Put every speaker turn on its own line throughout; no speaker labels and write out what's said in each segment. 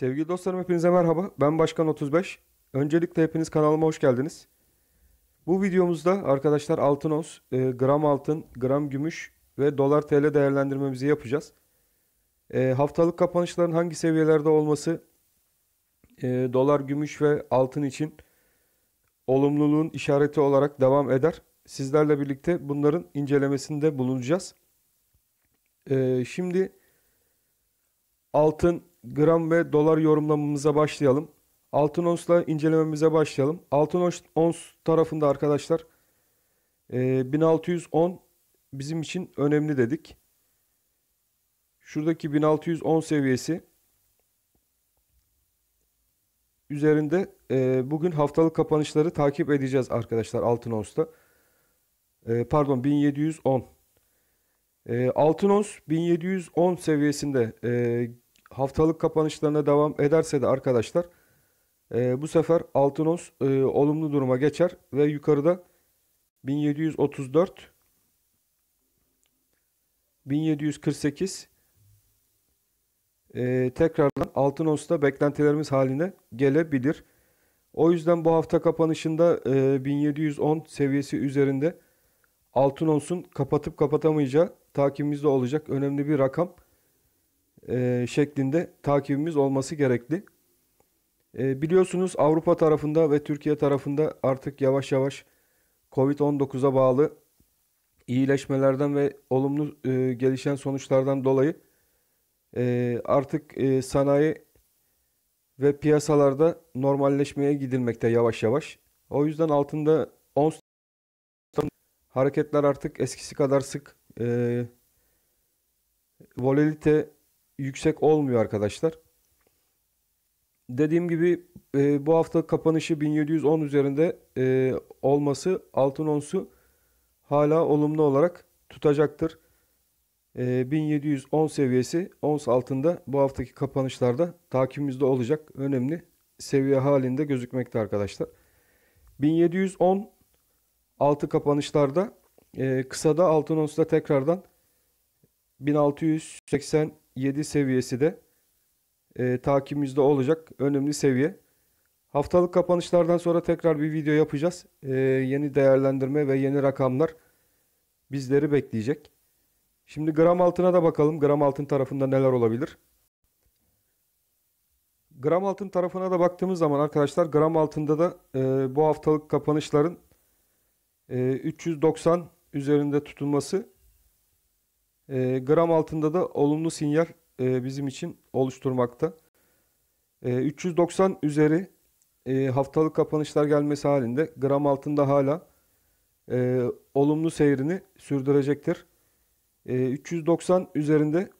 Sevgili dostlarım hepinize merhaba. Ben Başkan 35. Öncelikle hepiniz kanalıma hoş geldiniz. Bu videomuzda arkadaşlar altın ons, e, gram altın, gram gümüş ve dolar TL değerlendirmemizi yapacağız. E, haftalık kapanışların hangi seviyelerde olması e, dolar, gümüş ve altın için olumluluğun işareti olarak devam eder. Sizlerle birlikte bunların incelemesinde bulunacağız. E, şimdi altın, gram ve dolar yorumlamamıza başlayalım. Altın onsla incelememize başlayalım. Altın ons tarafında arkadaşlar 1610 e, bizim için önemli dedik. Şuradaki 1610 seviyesi üzerinde e, bugün haftalık kapanışları takip edeceğiz arkadaşlar altın onsla e, Pardon 1710 e, altın ons 1710 seviyesinde e, haftalık kapanışlarına devam ederse de arkadaşlar e, bu sefer altın ons e, olumlu duruma geçer ve yukarıda 1734 1748 e, tekrardan altın ons da beklentilerimiz haline gelebilir. O yüzden bu hafta kapanışında e, 1710 seviyesi üzerinde altın onsun kapatıp kapatamayacağı takibimizde olacak önemli bir rakam e, şeklinde takibimiz olması gerekli. E, biliyorsunuz Avrupa tarafında ve Türkiye tarafında artık yavaş yavaş Covid-19'a bağlı iyileşmelerden ve olumlu e, gelişen sonuçlardan dolayı e, artık e, sanayi ve piyasalarda normalleşmeye gidilmekte yavaş yavaş. O yüzden altında ons hareketler artık eskisi kadar sık e, ee, volalite yüksek olmuyor arkadaşlar. Dediğim gibi e, bu hafta kapanışı 1710 üzerinde e, olması altın onsu hala olumlu olarak tutacaktır. E, 1710 seviyesi ons altında bu haftaki kapanışlarda takibimizde olacak önemli seviye halinde gözükmekte arkadaşlar. 1710 altı kapanışlarda e, ee, kısada Altınos'ta tekrardan 1687 seviyesi de e, takibimizde olacak önemli seviye. Haftalık kapanışlardan sonra tekrar bir video yapacağız. E, yeni değerlendirme ve yeni rakamlar bizleri bekleyecek. Şimdi gram altına da bakalım. Gram altın tarafında neler olabilir? Gram altın tarafına da baktığımız zaman arkadaşlar gram altında da e, bu haftalık kapanışların e, 390 üzerinde tutulması e, gram altında da olumlu sinyal e, bizim için oluşturmakta. E, 390 üzeri e, haftalık kapanışlar gelmesi halinde gram altında hala e, olumlu seyrini sürdürecektir. E, 390 üzerinde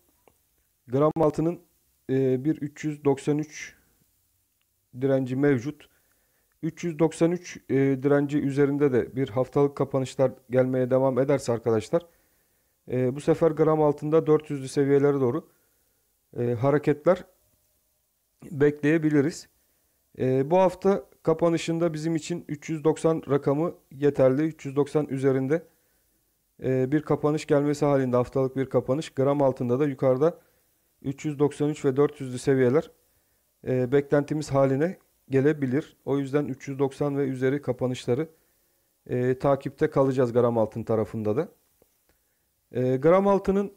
gram altının e, bir 393 direnci mevcut. 393 e, direnci üzerinde de bir haftalık kapanışlar gelmeye devam ederse arkadaşlar e, bu sefer gram altında 400'lü seviyelere doğru e, hareketler bekleyebiliriz. E, bu hafta kapanışında bizim için 390 rakamı yeterli. 390 üzerinde e, bir kapanış gelmesi halinde haftalık bir kapanış. Gram altında da yukarıda 393 ve 400'lü seviyeler e, beklentimiz haline gelebilir. O yüzden 390 ve üzeri kapanışları e, takipte kalacağız gram altın tarafında da. E, gram altının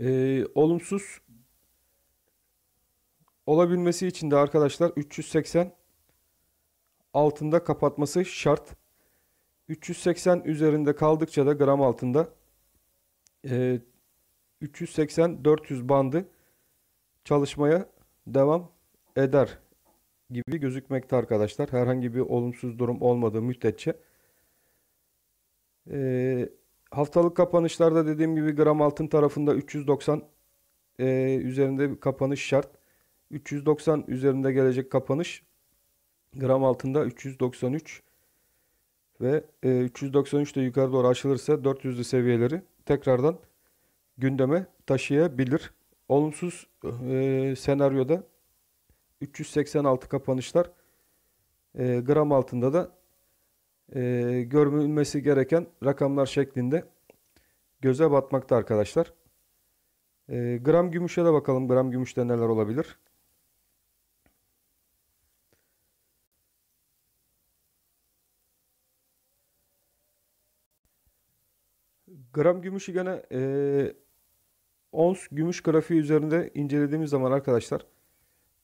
e, olumsuz olabilmesi için de arkadaşlar 380 altında kapatması şart. 380 üzerinde kaldıkça da gram altında e, 380-400 bandı çalışmaya devam eder gibi gözükmekte arkadaşlar. Herhangi bir olumsuz durum olmadığı müddetçe. E, haftalık kapanışlarda dediğim gibi gram altın tarafında 390 e, üzerinde bir kapanış şart. 390 üzerinde gelecek kapanış gram altında 393 ve e, 393 de yukarı doğru açılırsa 400'lü seviyeleri tekrardan gündeme taşıyabilir. Olumsuz e, senaryoda 386 kapanışlar e, gram altında da e, görülmesi gereken rakamlar şeklinde göze batmakta arkadaşlar. E, gram gümüşe de bakalım. Gram gümüşte neler olabilir? Gram gümüşü gene e, ons gümüş grafiği üzerinde incelediğimiz zaman arkadaşlar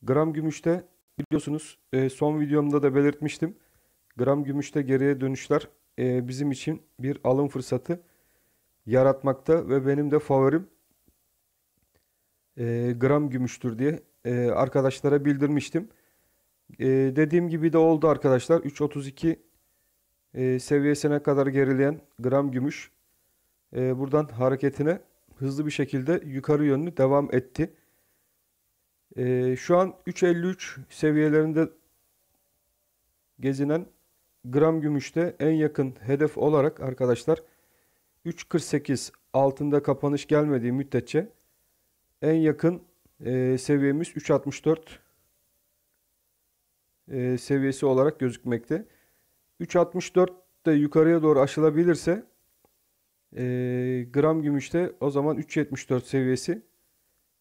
Gram gümüşte biliyorsunuz e, son videomda da belirtmiştim. Gram gümüşte geriye dönüşler e, bizim için bir alım fırsatı yaratmakta ve benim de favorim e, gram gümüştür diye arkadaşlara bildirmiştim. dediğim gibi de oldu arkadaşlar. 3.32 seviyesine kadar gerileyen gram gümüş buradan hareketine hızlı bir şekilde yukarı yönlü devam etti. E, şu an 3.53 seviyelerinde gezinen gram gümüşte en yakın hedef olarak arkadaşlar 3.48 altında kapanış gelmediği müddetçe en yakın e, seviyemiz 3.64 e, seviyesi olarak gözükmekte. 3.64 de yukarıya doğru aşılabilirse e, gram gümüşte o zaman 3.74 seviyesi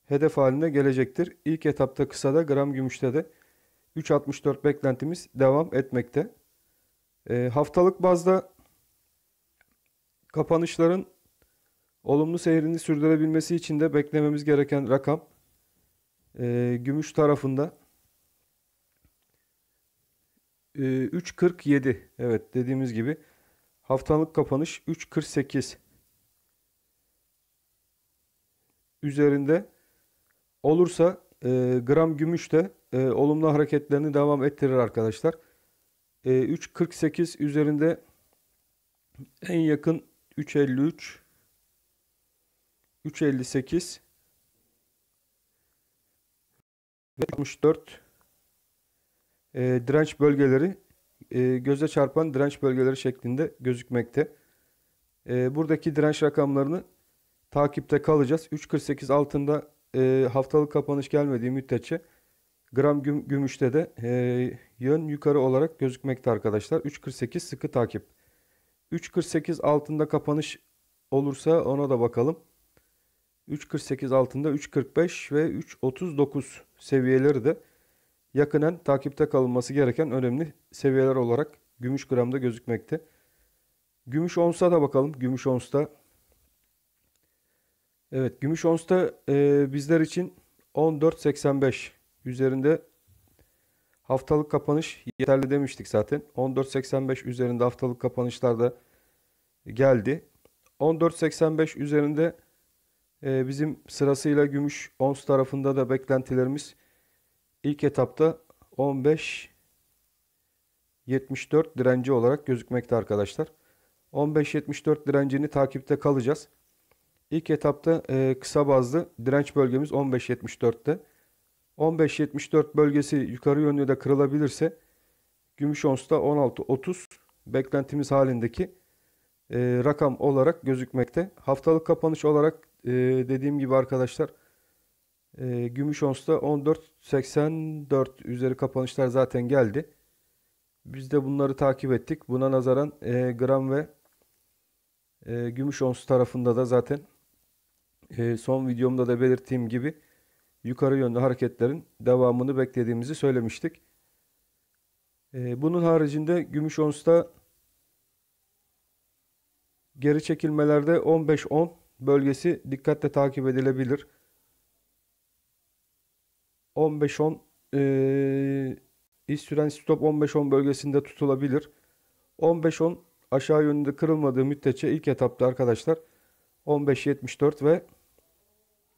hedef haline gelecektir. İlk etapta kısada gram gümüşte de 3.64 beklentimiz devam etmekte. E, haftalık bazda kapanışların olumlu seyrini sürdürebilmesi için de beklememiz gereken rakam e, gümüş tarafında e, ee, 3.47 evet dediğimiz gibi haftalık kapanış 3.48 üzerinde olursa e, gram gümüş de e, olumlu hareketlerini devam ettirir arkadaşlar. E, 3.48 üzerinde en yakın 3.53 3.58 ve 64 e, direnç bölgeleri e, göze çarpan direnç bölgeleri şeklinde gözükmekte. E, buradaki direnç rakamlarını takipte kalacağız. 3.48 altında e, haftalık kapanış gelmediği müddetçe gram güm, gümüşte de e, yön yukarı olarak gözükmekte arkadaşlar. 3.48 sıkı takip. 3.48 altında kapanış olursa ona da bakalım. 3.48 altında 3.45 ve 3.39 seviyeleri de yakınen takipte kalınması gereken önemli seviyeler olarak gümüş gramda gözükmekte. Gümüş onsa da bakalım. Gümüş onsta Evet gümüş onsta e, bizler için 14.85 üzerinde haftalık kapanış yeterli demiştik zaten. 14.85 üzerinde haftalık kapanışlarda geldi. 14.85 üzerinde e, bizim sırasıyla gümüş ons tarafında da beklentilerimiz ilk etapta 15 74 direnci olarak gözükmekte arkadaşlar. 15.74 direncini takipte kalacağız. İlk etapta e, kısa bazlı direnç bölgemiz 15.74'te. 15.74 bölgesi yukarı yönlü de kırılabilirse gümüş onsta 16.30 beklentimiz halindeki e, rakam olarak gözükmekte. Haftalık kapanış olarak e, dediğim gibi arkadaşlar e, gümüş onsta 14.84 üzeri kapanışlar zaten geldi. Biz de bunları takip ettik. Buna nazaran e, gram ve e, gümüş ons tarafında da zaten ee, son videomda da belirttiğim gibi yukarı yönlü hareketlerin devamını beklediğimizi söylemiştik. Ee, bunun haricinde gümüş onsta geri çekilmelerde 15-10 bölgesi dikkatle takip edilebilir. 15-10 e, ee, iş süren stop 15-10 bölgesinde tutulabilir. 15-10 aşağı yönünde kırılmadığı müddetçe ilk etapta arkadaşlar 15-74 ve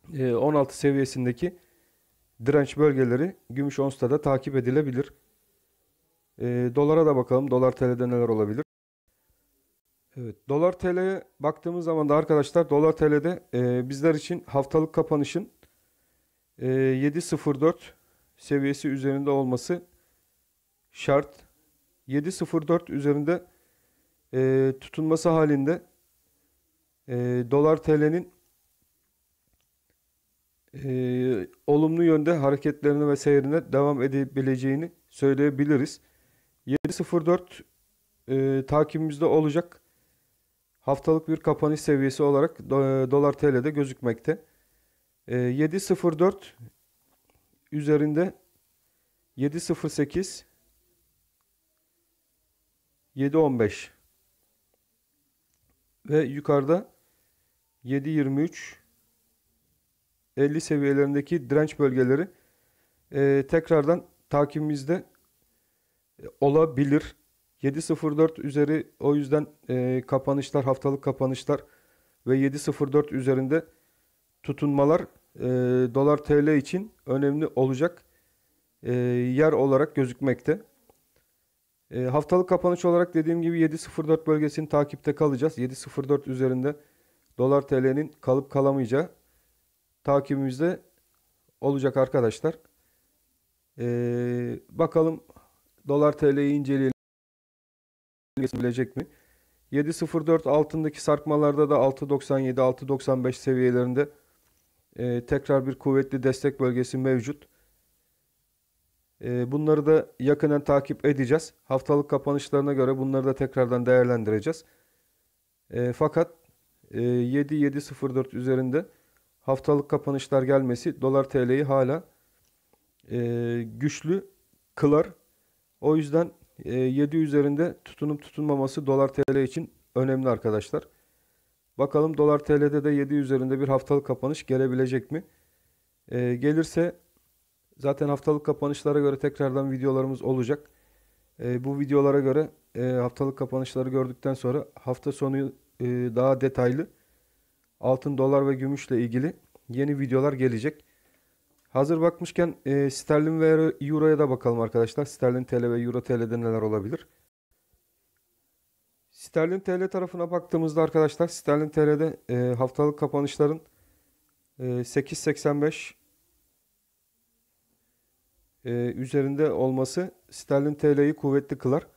16 ee, seviyesindeki direnç bölgeleri gümüş onsta da takip edilebilir. Ee, dolara da bakalım. Dolar TL'de neler olabilir? Evet, dolar TL'ye baktığımız zaman da arkadaşlar dolar TL'de e, bizler için haftalık kapanışın e, 7.04 seviyesi üzerinde olması şart. 7.04 üzerinde e, tutunması halinde e, dolar TL'nin e, olumlu yönde hareketlerine ve seyrine devam edebileceğini söyleyebiliriz. 7.04 e, takibimizde olacak haftalık bir kapanış seviyesi olarak dolar TL'de gözükmekte. E, 7.04 üzerinde 7.08 7.15 ve yukarıda 7.23 50 seviyelerindeki direnç bölgeleri e, tekrardan takibimizde e, olabilir. 7.04 üzeri o yüzden e, kapanışlar, haftalık kapanışlar ve 7.04 üzerinde tutunmalar e, dolar TL için önemli olacak e, yer olarak gözükmekte. E, haftalık kapanış olarak dediğim gibi 7.04 bölgesini takipte kalacağız. 7.04 üzerinde dolar TL'nin kalıp kalamayacağı takibimizde olacak arkadaşlar. Ee, bakalım dolar TL'yi inceleyelim. Bilecek mi? 7.04 altındaki sarkmalarda da 6.97 6.95 seviyelerinde e, tekrar bir kuvvetli destek bölgesi mevcut. E, bunları da yakından takip edeceğiz. Haftalık kapanışlarına göre bunları da tekrardan değerlendireceğiz. E, fakat e, 7.7.04 üzerinde haftalık kapanışlar gelmesi dolar TL'yi hala e, güçlü kılar. O yüzden e, 7 üzerinde tutunup tutunmaması dolar TL için önemli arkadaşlar. Bakalım dolar TL'de de 7 üzerinde bir haftalık kapanış gelebilecek mi? E, gelirse zaten haftalık kapanışlara göre tekrardan videolarımız olacak. E, bu videolara göre e, haftalık kapanışları gördükten sonra hafta sonu e, daha detaylı altın, dolar ve gümüşle ilgili yeni videolar gelecek. Hazır bakmışken e, sterlin ve euroya da bakalım arkadaşlar. Sterlin TL ve euro TL'de neler olabilir? Sterlin TL tarafına baktığımızda arkadaşlar Sterlin TL'de e, haftalık kapanışların e, 8.85 e, üzerinde olması Sterlin TL'yi kuvvetli kılar.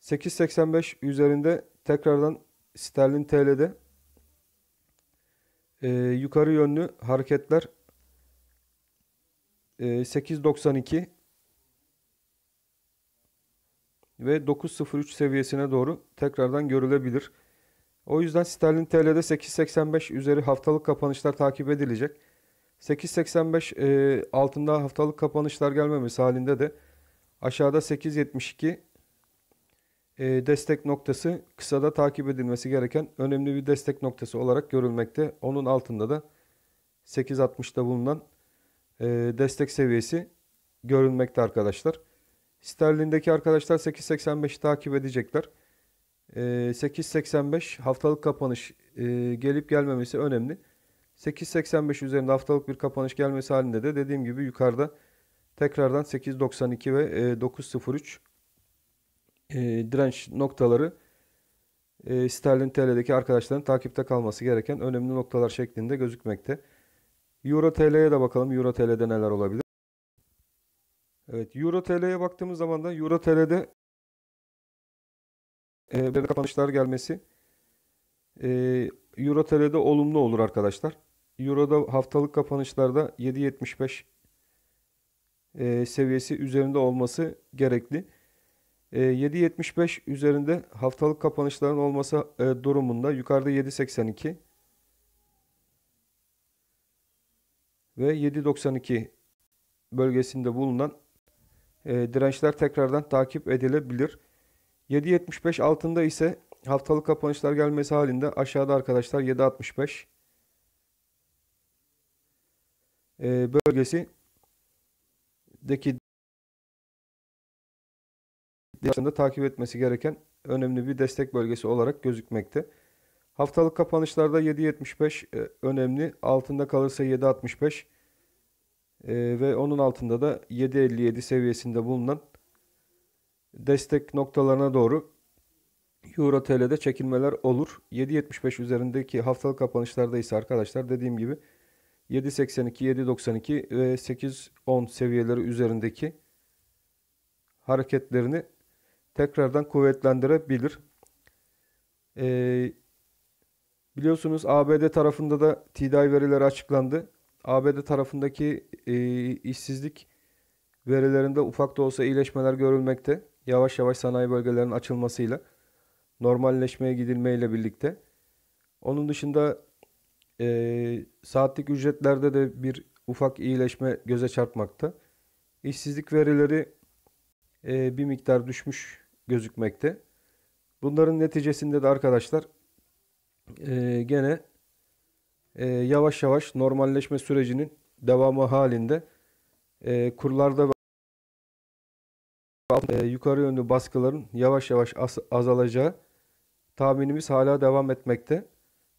8.85 üzerinde tekrardan Sterlin TL'de e, yukarı yönlü hareketler e, ee, 8.92 ve 9.03 seviyesine doğru tekrardan görülebilir. O yüzden sterlin TL'de 8.85 üzeri haftalık kapanışlar takip edilecek. 8.85 e, altında haftalık kapanışlar gelmemesi halinde de aşağıda 8.72 ee, destek noktası kısada takip edilmesi gereken önemli bir destek noktası olarak görülmekte. Onun altında da 8.60'da bulunan e, destek seviyesi görülmekte arkadaşlar. Sterlindeki arkadaşlar 8.85'i takip edecekler. 8.85 ee, haftalık kapanış e, gelip gelmemesi önemli. 8.85 üzerinde haftalık bir kapanış gelmesi halinde de dediğim gibi yukarıda tekrardan 8.92 ve 9.03 e, e, direnç noktaları e, sterlin TL'deki arkadaşların takipte kalması gereken önemli noktalar şeklinde gözükmekte. Euro TL'ye de bakalım. Euro TL'de neler olabilir? Evet Euro TL'ye baktığımız zaman da Euro TL'de e, kapanışlar gelmesi e, Euro TL'de olumlu olur arkadaşlar. Euro'da haftalık kapanışlarda 7.75 e, seviyesi üzerinde olması gerekli. 7.75 ee, üzerinde haftalık kapanışların olması e, durumunda yukarıda 7.82 ve 7.92 bölgesinde bulunan e, dirençler tekrardan takip edilebilir. 7.75 altında ise haftalık kapanışlar gelmesi halinde aşağıda arkadaşlar 7.65 e, bölgesi deki aslında takip etmesi gereken önemli bir destek bölgesi olarak gözükmekte. Haftalık kapanışlarda 7.75 e, önemli. Altında kalırsa 7.65 e, ve onun altında da 7.57 seviyesinde bulunan destek noktalarına doğru Euro TL'de çekilmeler olur. 7.75 üzerindeki haftalık kapanışlarda ise arkadaşlar dediğim gibi 7.82, 7.92 ve 8.10 seviyeleri üzerindeki hareketlerini tekrardan kuvvetlendirebilir. Ee, biliyorsunuz ABD tarafında da TDI verileri açıklandı. ABD tarafındaki e, işsizlik verilerinde ufak da olsa iyileşmeler görülmekte. Yavaş yavaş sanayi bölgelerinin açılmasıyla, normalleşmeye gidilmeyle birlikte. Onun dışında e, saatlik ücretlerde de bir ufak iyileşme göze çarpmakta. İşsizlik verileri e, bir miktar düşmüş gözükmekte. Bunların neticesinde de arkadaşlar e, gene e, yavaş yavaş normalleşme sürecinin devamı halinde e, kurlarda ve e, yukarı yönlü baskıların yavaş yavaş az, azalacağı tahminimiz hala devam etmekte.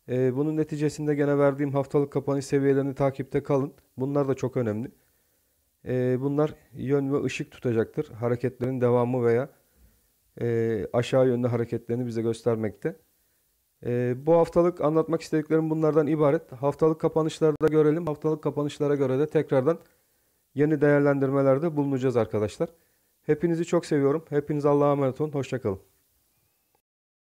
E, bunun neticesinde gene verdiğim haftalık kapanış seviyelerini takipte kalın. Bunlar da çok önemli. E, bunlar yön ve ışık tutacaktır. Hareketlerin devamı veya e, aşağı yönlü hareketlerini bize göstermekte. E, bu haftalık anlatmak istediklerim bunlardan ibaret. Haftalık kapanışlarda görelim. Haftalık kapanışlara göre de tekrardan yeni değerlendirmelerde bulunacağız arkadaşlar. Hepinizi çok seviyorum. Hepiniz Allah'a emanet olun. Hoşçakalın.